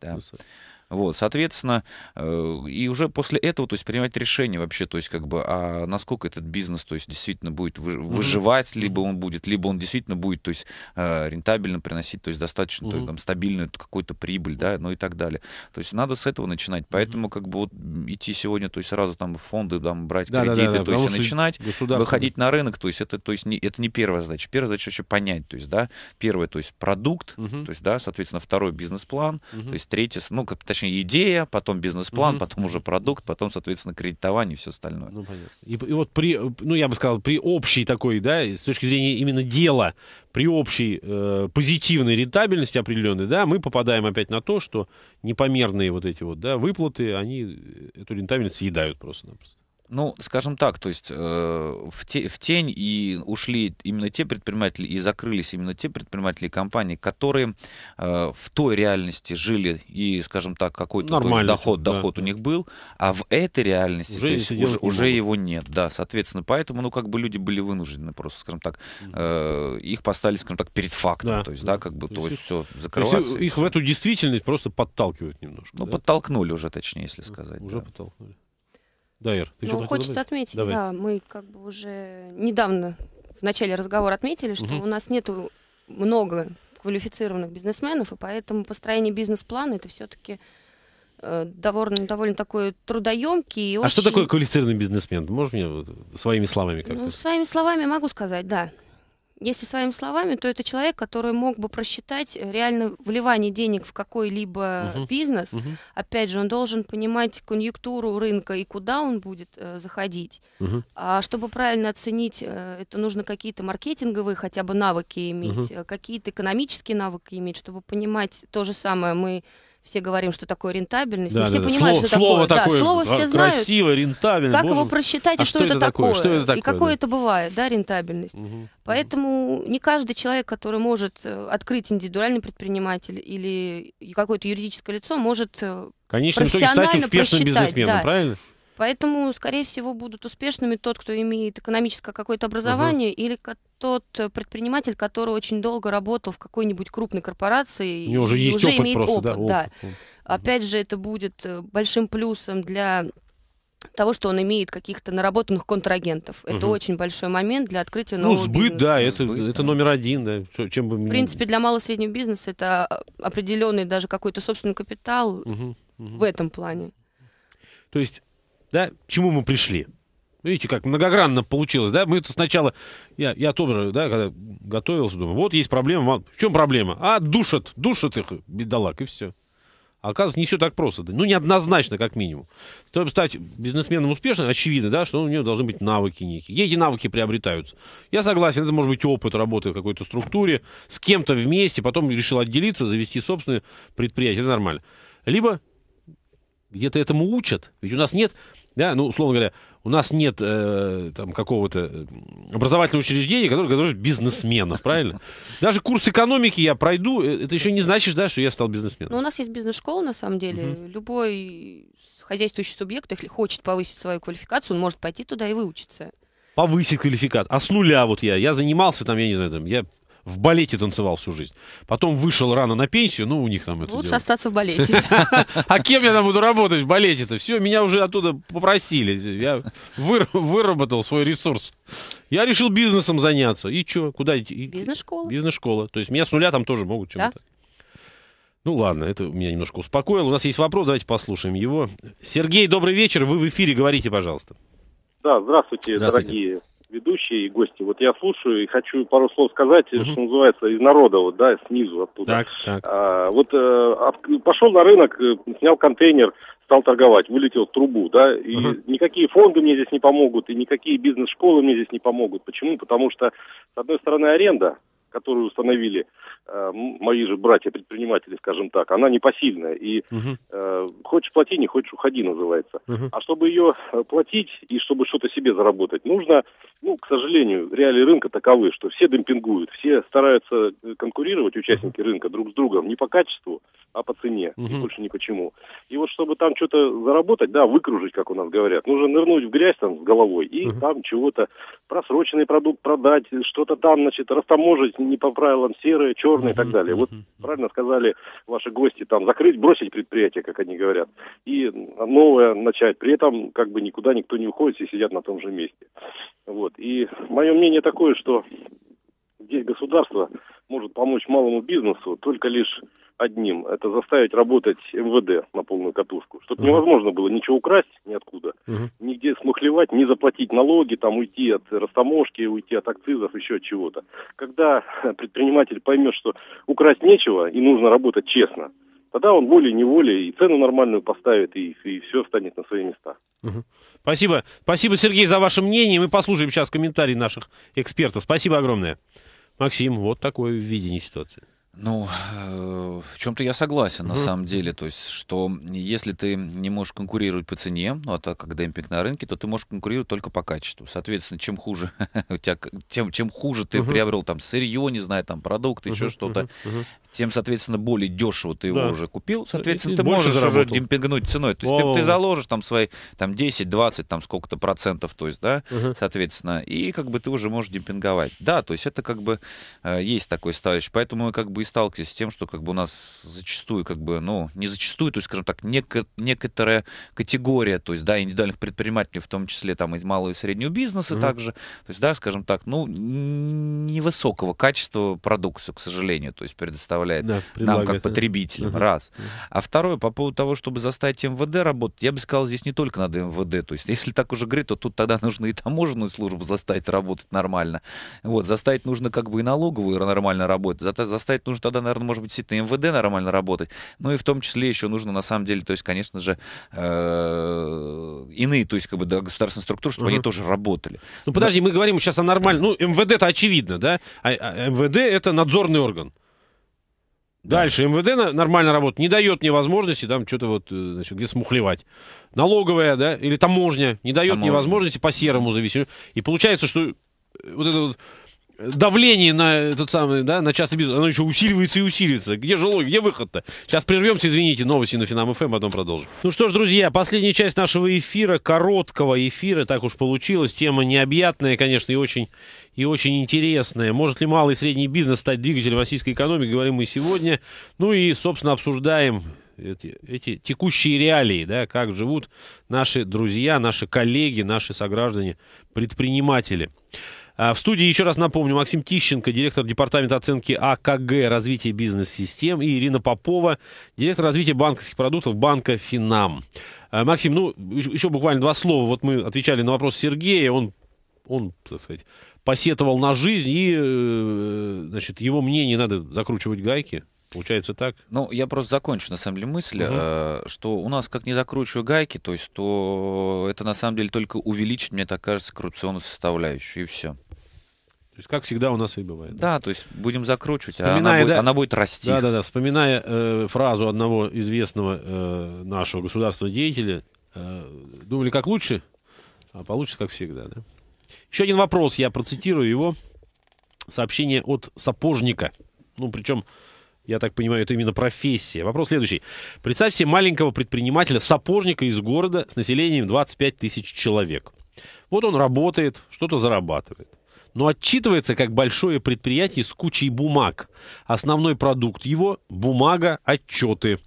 S2: Вот, соответственно, и уже после этого, то есть принимать решение вообще, то есть как бы, а насколько этот бизнес, то есть действительно будет выживать, либо он будет, либо он действительно будет, то есть рентабельно приносить, то есть достаточно то, там, стабильную какую-то прибыль, да, ну и так далее. То есть надо с этого начинать. Поэтому как бы вот идти сегодня, то есть сразу там в фонды, там брать да, кредиты, да, да, то есть начинать, выходить на рынок, то есть это, то есть не, это не первая задача. Первая задача вообще понять, то есть, да, первое, то есть продукт, то есть, да, соответственно, второй бизнес-план, то есть третий, ну, как точнее точнее, идея, потом бизнес-план, угу. потом уже продукт, потом, соответственно, кредитование и все остальное. Ну,
S1: И, и вот при, ну, я бы сказал, при общей такой, да, с точки зрения именно дела, при общей э, позитивной рентабельности определенной, да, мы попадаем опять на то, что непомерные вот эти вот, да, выплаты, они эту рентабельность съедают просто-напросто.
S2: Ну, скажем так, то есть э, в, те, в тень и ушли именно те предприниматели, и закрылись именно те предприниматели и компании, которые э, в той реальности жили, и, скажем так, какой-то доход, да. доход у них был, а в этой реальности уже, есть, уже, уже его нет, да, соответственно, поэтому, ну, как бы люди были вынуждены просто, скажем так, э, их поставили, скажем так, перед фактом, да. то есть, да, как бы, то, то есть, все закрываться. То есть, их в эту действительность просто подталкивают немножко. Ну, да? подтолкнули уже, точнее, если ну, сказать. Уже да. подтолкнули. Да, Ир,
S1: ты Ну, хочется добавить? отметить, Давай. да,
S3: мы как бы уже недавно в начале разговора отметили, что угу. у нас нету много квалифицированных бизнесменов, и поэтому построение бизнес-плана это все-таки э, довольно, довольно такой трудоемкий. И а что такое
S1: квалифицированный бизнесмен? Можешь мне своими словами ну, как-то?
S3: Ну, своими словами могу сказать, да если своими словами, то это человек, который мог бы просчитать э, реально вливание денег в какой-либо угу. бизнес. Угу. Опять же, он должен понимать конъюнктуру рынка и куда он будет э, заходить. Угу. А чтобы правильно оценить, э, это нужно какие-то маркетинговые хотя бы навыки иметь, угу. какие-то экономические навыки иметь, чтобы понимать то же самое. Мы все говорим, что такое рентабельность, да, но да, все да, понимают, слово, что слово такое. такое. Да, слово все знают. Красиво,
S1: рентабельно. Как боже. его просчитать а и что, это такое? Что это такое? И какое да. это
S3: бывает, да, рентабельность. Угу. Поэтому не каждый человек, который может э, открыть индивидуальный предприниматель или какое-то юридическое лицо, может э, Конечно, профессионально стать успешным бизнесменом, да. правильно? Поэтому, скорее всего, будут успешными тот, кто имеет экономическое какое-то образование угу. или тот предприниматель, который очень долго работал в какой-нибудь крупной корпорации У него уже и есть уже опыт имеет просто, опыт. Да, опыт да. Опять же, это будет э, большим плюсом для того, что он имеет каких-то наработанных контрагентов. Угу. Это очень большой момент для открытия ну, нового бизнеса. Ну, сбыт, бизнеса. да,
S1: это, сбыт, это да. номер один, да. чем бы... В принципе,
S3: для малого среднего бизнеса это определенный даже какой-то собственный капитал угу, угу. в этом плане.
S1: То есть, да, к чему мы пришли? Видите, как многогранно получилось, да? Мы это сначала, я, я тоже, да, когда готовился, думаю, вот есть проблема. В чем проблема? А, душат, душат их, бедолаг, и все. А оказывается, не все так просто. Ну, неоднозначно, как минимум. Чтобы стать бизнесменом успешным, очевидно, да, что у него должны быть навыки некие. Эти навыки приобретаются. Я согласен, это может быть опыт работы в какой-то структуре, с кем-то вместе, потом решил отделиться, завести собственное предприятие. Это нормально. Либо где-то этому учат. Ведь у нас нет, да, ну, условно говоря, у нас нет э, там какого-то э, образовательного учреждения, которое готовит бизнесменов, правильно? Даже курс экономики я пройду, э, это еще не значит, да, что я стал бизнесменом.
S3: Но ну, у нас есть бизнес-школа, на самом деле. Угу. Любой хозяйствующий субъект, если хочет повысить свою квалификацию, он может пойти туда и выучиться
S1: повысить квалификацию А с нуля вот я, я занимался там, я не знаю, там, я в балете танцевал всю жизнь. Потом вышел рано на пенсию, ну, у них там это Лучше дело.
S3: остаться в балете.
S1: А кем я там буду работать в балете-то? Все, меня уже оттуда попросили. Я выработал свой ресурс. Я решил бизнесом заняться. И что? Куда идти? Бизнес-школа. Бизнес-школа. То есть меня с нуля там тоже могут чем-то. Ну ладно, это меня немножко успокоило. У нас есть вопрос, давайте послушаем его. Сергей, добрый вечер, вы в эфире, говорите, пожалуйста.
S4: Да, здравствуйте, здравствуйте. дорогие ведущие и гости. Вот я слушаю и хочу пару слов сказать, угу. что называется, из народа, вот, да, снизу оттуда. Так, так. А, вот а, пошел на рынок, э, снял контейнер, стал торговать, вылетел в трубу, да, и угу. никакие фонды мне здесь не помогут, и никакие бизнес-школы мне здесь не помогут. Почему? Потому что, с одной стороны, аренда, которую установили э, мои же братья-предприниматели, скажем так, она непосильная. И угу. э, хочешь плати, не хочешь уходи, называется. Угу. А чтобы ее э, платить и чтобы что-то себе заработать, нужно, ну, к сожалению, реалии рынка таковы, что все демпингуют, все стараются э, конкурировать, участники угу. рынка, друг с другом, не по качеству, а по цене, угу. и больше ни почему. И вот чтобы там что-то заработать, да, выкружить, как у нас говорят, нужно нырнуть в грязь там с головой и угу. там чего-то просроченный продукт продать, что-то там, значит, растаможить, не по правилам серые, черные и так далее. Вот правильно сказали ваши гости, там закрыть, бросить предприятие, как они говорят, и новое начать. При этом как бы никуда никто не уходит, все сидят на том же месте. Вот. И мое мнение такое, что здесь государство может помочь малому бизнесу только лишь одним. Это заставить работать МВД на полную катушку. Чтобы uh-huh. невозможно было ничего украсть ниоткуда, uh-huh. нигде смухлевать, не заплатить налоги, там уйти от растаможки, уйти от акцизов, еще от чего-то. Когда предприниматель поймет, что украсть нечего и нужно работать честно, тогда он волей-неволей и цену нормальную поставит, и, и все встанет на свои места. Угу.
S1: Спасибо. Спасибо, Сергей, за ваше мнение. Мы послушаем сейчас комментарии наших экспертов. Спасибо огромное.
S2: Максим, вот такое видение ситуации. Ну, э, в чем-то я согласен, угу. на самом деле. То есть, что если ты не можешь конкурировать по цене, ну, а так как демпинг на рынке, то ты можешь конкурировать только по качеству. Соответственно, чем хуже у тебя, тем, чем хуже ты угу. приобрел там сырье, не знаю, там продукты, угу, еще что-то, угу, угу тем, соответственно, более дешево ты его да. уже купил, соответственно, и, ты можешь заработал. уже демпингнуть ценой. То есть ты, ты заложишь там свои там, 10-20, там сколько-то процентов, то есть, да, угу. соответственно, и как бы ты уже можешь демпинговать. Да, то есть это как бы э, есть такой ставич. Поэтому мы как бы и сталкивались с тем, что как бы у нас зачастую, как бы, ну, не зачастую, то есть, скажем так, неко некоторая категория, то есть, да, индивидуальных предпринимателей, в том числе там и малого и среднего бизнеса угу. также, то есть, да, скажем так, ну, невысокого качества продукцию, к сожалению, то есть предоставляют предоставляет да, нам как потребителям, угу. раз. Угу. А второе, по поводу того, чтобы заставить МВД работать, я бы сказал, здесь не только надо МВД, то есть если так уже говорить, то тут тогда нужно и таможенную службу заставить работать нормально, вот, заставить нужно как бы и налоговую нормально работать, заставить нужно тогда, наверное, может быть, действительно МВД нормально работать, ну и в том числе еще нужно, на самом деле, то есть, конечно же, э, иные, то есть, как бы, да, государственные структуры, чтобы они тоже работали. Ну, подожди, мы говорим сейчас о нормальном, ну, МВД-то очевидно, да,
S1: а, а МВД это надзорный орган. Дальше МВД нормально работает, не дает мне возможности там что-то вот, э, значит, где смухлевать. Налоговая, да, или таможня не дает мне возможности по серому завести. И получается, что э, вот это вот давление на этот самый, да, на частный бизнес, оно еще усиливается и усиливается. Где же логика, где выход-то? Сейчас прервемся, извините, новости на Финам ФМ, эм, потом продолжим. Ну что ж, друзья, последняя часть нашего эфира, короткого эфира, так уж получилось. Тема необъятная, конечно, и очень, и очень интересная. Может ли малый и средний бизнес стать двигателем российской экономики, говорим мы сегодня. Ну и, собственно, обсуждаем эти, эти текущие реалии, да, как живут наши друзья, наши коллеги, наши сограждане, предприниматели. А, в студии, еще раз напомню, Максим Тищенко, директор департамента оценки АКГ развития бизнес-систем, и Ирина Попова, директор развития банковских продуктов банка «Финам». А, Максим, ну, еще буквально два слова. Вот мы отвечали на вопрос Сергея, он, он так сказать, посетовал на жизнь, и,
S2: э, значит, его мнение надо закручивать гайки. Получается так? Ну, я просто закончу, на самом деле, мысль, угу. э, что у нас как не закручиваю гайки, то есть, то это, на самом деле, только увеличит, мне так кажется, коррупционную составляющую, и все.
S1: То есть, как всегда у нас и
S2: бывает. Да, да то есть будем закручивать, вспоминая, а она, будет, да, она будет расти. Да,
S1: да, да. Вспоминая э, фразу одного известного э, нашего государственного деятеля, э, думали, как лучше, а получится, как всегда. Да? Еще один вопрос, я процитирую его. Сообщение от сапожника. Ну, причем, я так понимаю, это именно профессия. Вопрос следующий. Представьте себе маленького предпринимателя, сапожника из города с населением 25 тысяч человек. Вот он работает, что-то зарабатывает но отчитывается как большое предприятие с кучей бумаг. Основной продукт его – бумага, отчеты.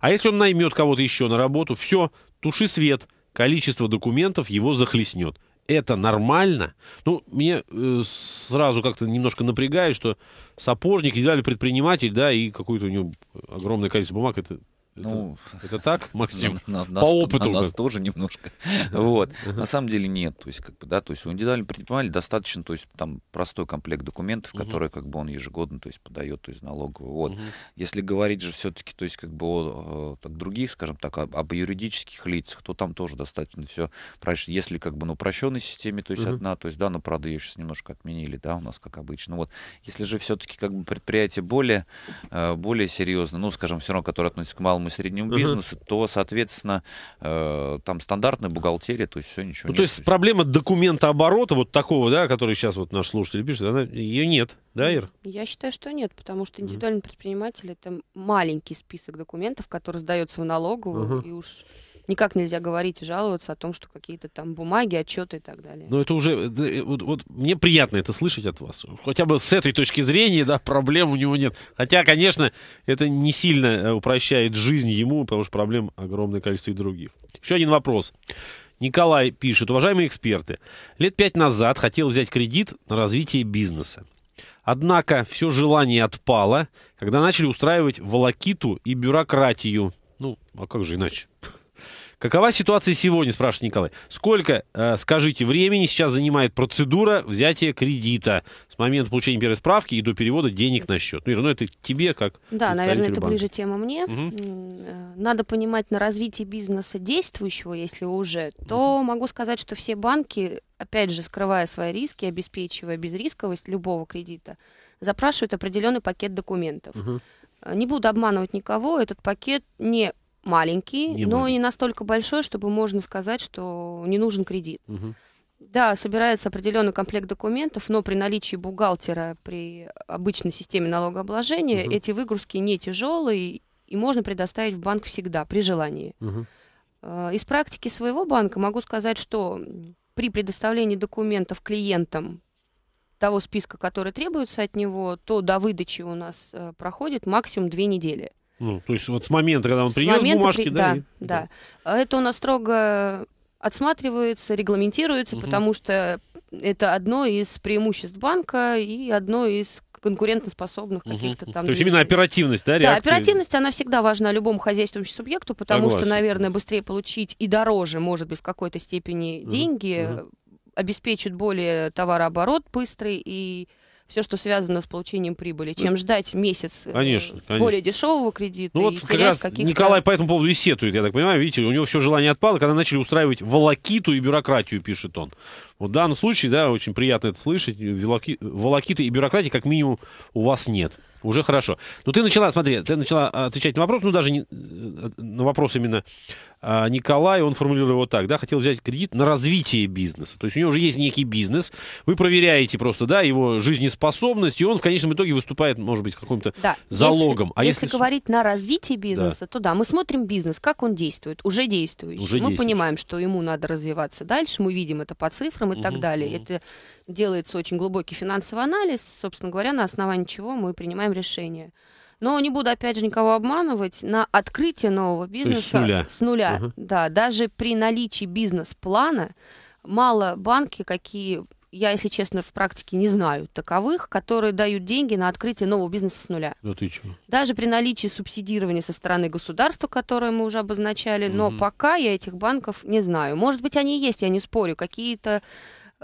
S1: А если он наймет кого-то еще на работу, все, туши свет, количество документов его захлестнет. Это нормально? Ну, мне э, сразу как-то немножко напрягает, что сапожник, идеальный предприниматель, да, и какое-то у него огромное количество бумаг,
S2: это ну,
S1: это, это так, Максим? На, на, По опыту. На нас
S2: тоже немножко. Вот. На самом деле нет. То есть, как бы, да, то есть у индивидуального предпринимателя достаточно, то есть там простой комплект документов, которые как бы он ежегодно, то есть подает, то есть налоговый. Вот. Если говорить же все-таки, то есть как бы о так, других, скажем так, об, об юридических лицах, то там тоже достаточно все. проще Если как бы на упрощенной системе, то есть одна, то есть, да, но правда ее сейчас немножко отменили, да, у нас как обычно. Вот. Если же все-таки как бы предприятие более, э, более серьезное ну, скажем, все равно, которое относится к малому малому и среднему угу. бизнесу, то, соответственно, э, там стандартная бухгалтерия, то есть все ничего ну, нет. То
S1: есть проблема документа оборота вот такого, да, который сейчас вот наш слушатель пишет, она, ее нет, да, Ир?
S3: Я считаю, что нет, потому что индивидуальный угу. предприниматель это маленький список документов, который сдается в налоговую, угу. и уж никак нельзя говорить и жаловаться о том, что какие-то там бумаги, отчеты и так далее.
S1: Ну, это уже... Вот, вот мне приятно это слышать от вас. Хотя бы с этой точки зрения, да, проблем у него нет. Хотя, конечно, это не сильно э, упрощает жизнь ему, потому что проблем огромное количество и других. Еще один вопрос. Николай пишет, уважаемые эксперты, лет пять назад хотел взять кредит на развитие бизнеса. Однако все желание отпало, когда начали устраивать волокиту и бюрократию. Ну, а как же иначе? Какова ситуация сегодня, спрашивает Николай. Сколько, э, скажите, времени сейчас занимает процедура взятия кредита с момента получения первой справки и до перевода денег на счет? Ну, Ира, ну это тебе как Да, наверное, это банка. ближе
S3: тема мне. Угу. Надо понимать, на развитие бизнеса действующего, если уже, то угу. могу сказать, что все банки опять же, скрывая свои риски, обеспечивая безрисковость любого кредита, запрашивают определенный пакет документов. Угу. Не буду обманывать никого, этот пакет не маленький, не но маленький. не настолько большой, чтобы можно сказать, что не нужен кредит. Угу. Да, собирается определенный комплект документов, но при наличии бухгалтера при обычной системе налогообложения угу. эти выгрузки не тяжелые и можно предоставить в банк всегда при желании. Угу. Из практики своего банка могу сказать, что при предоставлении документов клиентам того списка, который требуется от него, то до выдачи у нас э, проходит максимум две недели.
S1: Ну, то есть вот с момента, когда он принес бумажки, при... да? Да,
S3: и... да. Это у нас строго отсматривается, регламентируется, угу. потому что это одно из преимуществ банка и одно из конкурентоспособных каких-то там... То есть именно
S1: оперативность, да, реакции? Да, оперативность,
S3: она всегда важна любому хозяйствующему субъекту, потому Согласен. что, наверное, быстрее получить и дороже, может быть, в какой-то степени угу. деньги угу. обеспечит более товарооборот быстрый и все, что связано с получением прибыли, ну, чем ждать месяц э,
S1: конечно, конечно. более
S3: дешевого кредита. Ну вот как раз Николай
S1: по этому поводу и сетует, я так понимаю, видите, у него все желание отпало, когда начали устраивать волокиту и бюрократию, пишет он. Вот в данном случае, да, очень приятно это слышать, волокиты и бюрократии как минимум у вас нет уже хорошо. но ну, ты начала, смотри, ты начала а, отвечать на вопрос, ну, даже не, э, на вопрос именно а, Николая, он формулировал его так, да, хотел взять кредит на развитие бизнеса. То есть у него уже есть некий бизнес, вы проверяете просто, да, его жизнеспособность, и он в конечном итоге выступает, может быть, каким-то да. залогом. Если, а если, если
S3: говорить на развитие бизнеса, да. то да, мы смотрим бизнес, как он действует, уже действующий. Уже мы понимаем, что ему надо развиваться дальше, мы видим это по цифрам и угу, так далее. Угу. Это делается очень глубокий финансовый анализ, собственно говоря, на основании чего мы принимаем решение. Но не буду, опять же, никого обманывать. На открытие нового бизнеса с нуля, с нуля угу. да, даже при наличии бизнес-плана мало банки, какие я, если честно, в практике не знаю таковых, которые дают деньги на открытие нового бизнеса с нуля. Да ты чего? Даже при наличии субсидирования со стороны государства, которое мы уже обозначали, mm-hmm. но пока я этих банков не знаю. Может быть, они есть, я не спорю, какие-то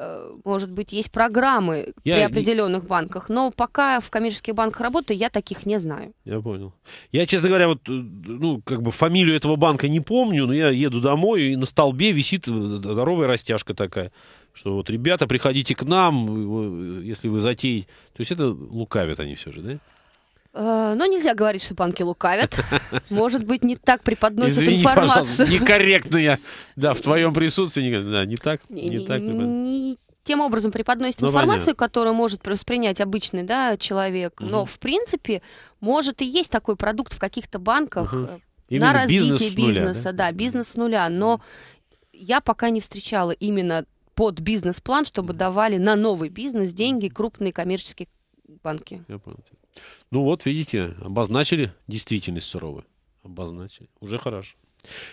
S3: Э, может быть, есть программы я... при определенных банках, но пока в коммерческих банках работаю, я таких не знаю.
S1: Я понял. Я, честно говоря, вот, э, ну, как бы фамилию этого банка не помню, но я еду домой, и на столбе висит э, здоровая растяжка такая, что вот, ребята, приходите к нам, если вы затеете. То есть это лукавят они все же, да?
S3: Э, но нельзя говорить, что панки лукавят. Может быть, не так преподносят Извини, информацию.
S1: Некорректно я, да, в твоем присутствии, да, не так, не, не так. Не
S3: тем образом преподносит ну, информацию, понятно. которую может воспринять обычный да, человек. Угу. Но, в принципе, может и есть такой продукт в каких-то банках угу. на развитие бизнес нуля, бизнеса, да? да, бизнес с нуля. Но я пока не встречала именно под бизнес-план, чтобы давали на новый бизнес деньги крупные коммерческие банки. Я понял.
S1: Ну вот, видите, обозначили действительность суровую. Обозначили. Уже хорошо.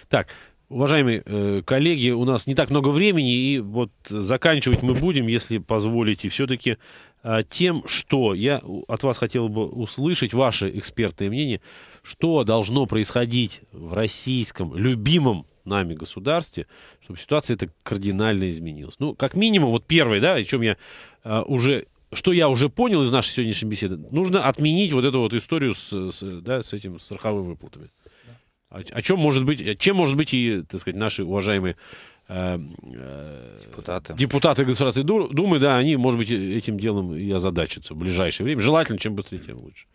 S1: Так, уважаемые э, коллеги, у нас не так много времени, и вот заканчивать мы будем, если позволите, все-таки э, тем, что я от вас хотел бы услышать, ваше экспертное мнение, что должно происходить в российском, любимом нами государстве, чтобы ситуация это кардинально изменилась. Ну, как минимум, вот первое, да, о чем я э, уже что я уже понял из нашей сегодняшней беседы, нужно отменить вот эту вот историю с, с, да, с этим страховыми выплатами. О, а, о а чем может быть, чем может быть и, так сказать, наши уважаемые э, э, депутаты. депутаты Государственной Думы, да, они, может быть, этим делом и озадачатся в ближайшее время. Желательно, чем быстрее, тем лучше.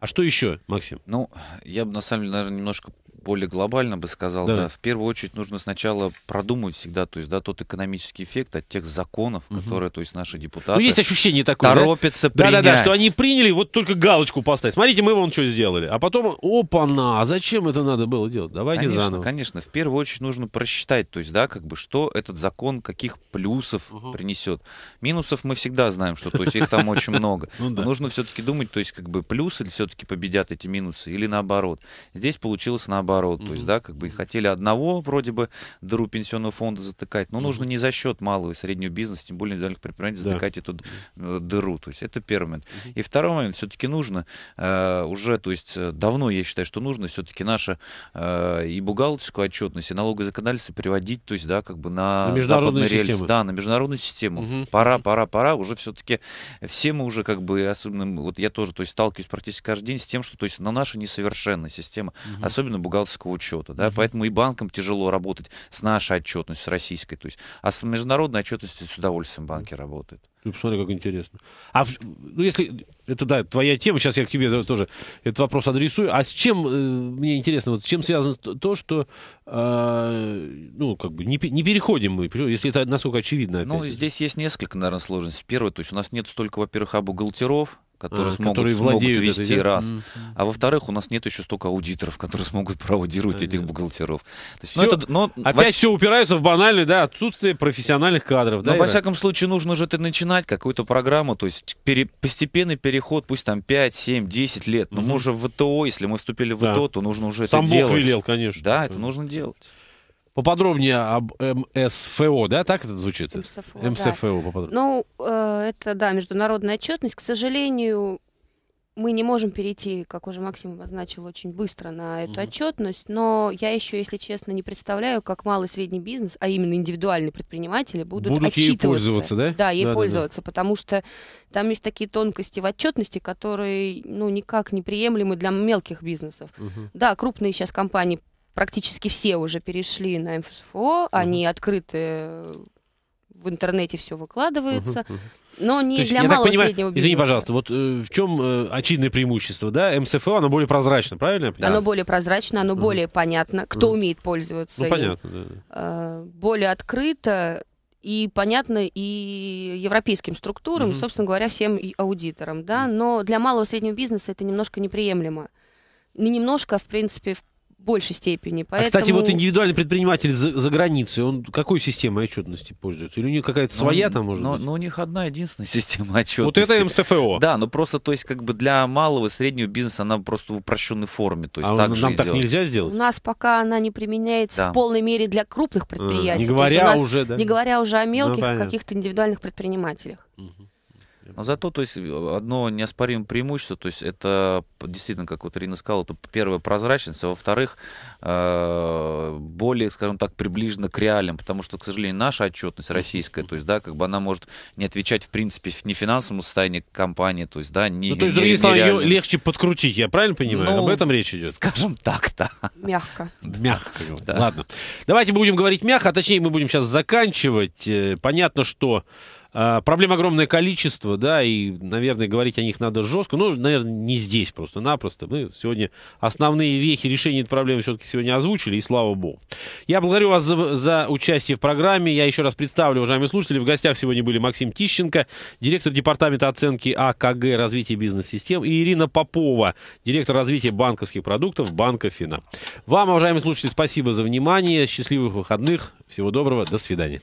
S1: А что еще, Максим? Ну,
S2: я бы, на самом деле, наверное, немножко более глобально бы сказал, да. да, в первую очередь нужно сначала продумать всегда, то есть, да, тот экономический эффект от тех законов, угу. которые, то есть, наши ну, депутаты... Ну, есть ощущение такое, Торопятся да? принять.
S1: Да-да-да, что они приняли, вот только галочку поставить. Смотрите, мы вон что сделали. А потом, опа-на, а зачем это
S2: надо было делать? Давайте конечно, заново. Конечно, в первую очередь нужно просчитать, то есть, да, как бы, что этот закон, каких плюсов угу. принесет. Минусов мы всегда знаем, что, то есть, их там очень много. Ну нужно все-таки думать, то есть, как бы, плюсы все-таки победят эти минусы или наоборот. Здесь получилось наоборот наоборот. mm То есть, да, как бы хотели одного вроде бы дыру пенсионного фонда затыкать, но mm нужно не за счет малого и среднего бизнеса, тем более индивидуальных предпринимателей, да. затыкать эту э, дыру. То есть это первый момент. mm И второй момент, все-таки нужно э, уже, то есть э, давно я считаю, что нужно все-таки наша э, и бухгалтерскую отчетность, и налоговые законодательства переводить, то есть, да, как бы на, на западный систему. Да, на международную систему. Угу. Пора, пора, пора. Уже все-таки все мы уже как бы, особенно, вот я тоже, то есть сталкиваюсь практически каждый день с тем, что, то есть, на наша несовершенная система, угу. особенно бухгалтерская бухгалтерского учета. Да? Угу. Поэтому и банкам тяжело работать с нашей отчетностью, с российской. То есть, а с международной отчетностью с удовольствием банки работают. Ну, посмотри, как интересно. А ну, если...
S1: Это, да, твоя тема, сейчас я к тебе тоже этот вопрос адресую. А с чем, э, мне интересно, вот с чем связано то, что, э, ну, как бы, не, не переходим мы, если
S2: это насколько очевидно. Опять. Ну, здесь есть несколько, наверное, сложностей. Первое, то есть у нас нет столько, во-первых, обухгалтеров, а которые, а, смогут, которые смогут вести этой, раз. Mm-hmm. А во-вторых, у нас нет еще столько аудиторов, которые смогут проаудировать mm-hmm. этих бухгалтеров. То есть ну, все, это, но, опять во... все упирается в банальное да, отсутствие
S1: профессиональных кадров. Но, да, во всяком
S2: случае, нужно уже это начинать, какую-то программу, то есть пере... постепенный переход, пусть там 5, 7, 10 лет. Но mm-hmm. мы уже в ВТО, если мы вступили в ВТО, да. то нужно уже Сам это Бог делать. велел, конечно. Да, это mm-hmm. нужно делать. Поподробнее
S1: об МСФО, да, так это звучит? МСФО, МСФО да. поподробнее.
S3: Ну, э, это, да, международная отчетность. К сожалению, мы не можем перейти, как уже Максим обозначил очень быстро на эту mm отчетность, но я еще, если честно, не представляю, как малый и средний бизнес, а именно индивидуальные предприниматели будут, будут отчитываться. Ей пользоваться, да? Да, ей да, пользоваться, да, да. потому что там есть такие тонкости в отчетности, которые ну, никак не приемлемы для мелких бизнесов. mm Да, крупные сейчас компании практически все уже перешли на МФСФО, они открыты э, в интернете все выкладывается. Uh-huh, uh-huh. Но не есть, для малого понимаю, среднего бизнеса. Извини, пожалуйста,
S1: вот э, в чем э, очевидное преимущество, да? МСФО, оно более прозрачно, правильно? Да. Оно
S3: более прозрачно, оно uh-huh. более понятно, кто uh-huh. умеет пользоваться. Ну, им, понятно, да. Э, более открыто и понятно и европейским структурам, uh-huh. собственно говоря, всем аудиторам, да? Но для малого среднего бизнеса это немножко неприемлемо. Не ну, немножко, а в принципе, в большей степени. Поэтому... А, кстати, вот
S1: индивидуальный предприниматель за, за границей, он какой системой отчетности
S2: пользуется? Или у них какая-то ну, своя ну, там может но, быть? Но у них одна единственная система отчетности. Вот это МСФО. Да, но ну просто, то есть, как бы для малого и среднего бизнеса она просто в упрощенной форме. То есть, а так нам так делать. нельзя сделать? У
S3: нас пока она не применяется да. в полной мере для крупных а, предприятий. А, не говоря нас, уже, да? Не говоря уже о ну, мелких ну, каких-то индивидуальных предпринимателях. Угу.
S2: Но зато, то есть, одно неоспоримое преимущество, то есть, это действительно, как вот Рина сказала, это первая прозрачность, а во-вторых, э, более, скажем так, приближена к реалиям, потому что, к сожалению, наша отчетность российская, то есть, да, как бы она может не отвечать, в принципе, не финансовому состоянию компании, то есть, да, не Ну, то есть, другими словами, ее
S1: легче подкрутить, я правильно понимаю? Ну, Об этом речь идет? Скажем так,
S3: да. Мягко.
S1: Мягко. Да. Ладно. Давайте будем говорить мягко, а точнее мы будем сейчас заканчивать. Э, понятно, что а, проблем огромное количество, да, и, наверное, говорить о них надо жестко. Ну, наверное, не здесь просто-напросто. Мы сегодня основные вехи решения этой проблемы все-таки сегодня озвучили, и слава богу. Я благодарю вас за, за участие в программе. Я еще раз представлю, уважаемые слушатели, в гостях сегодня были Максим Тищенко, директор департамента оценки АКГ развития бизнес-систем, и Ирина Попова, директор развития банковских продуктов Банка Фина. Вам, уважаемые слушатели, спасибо за внимание. Счастливых выходных. Всего доброго. До свидания.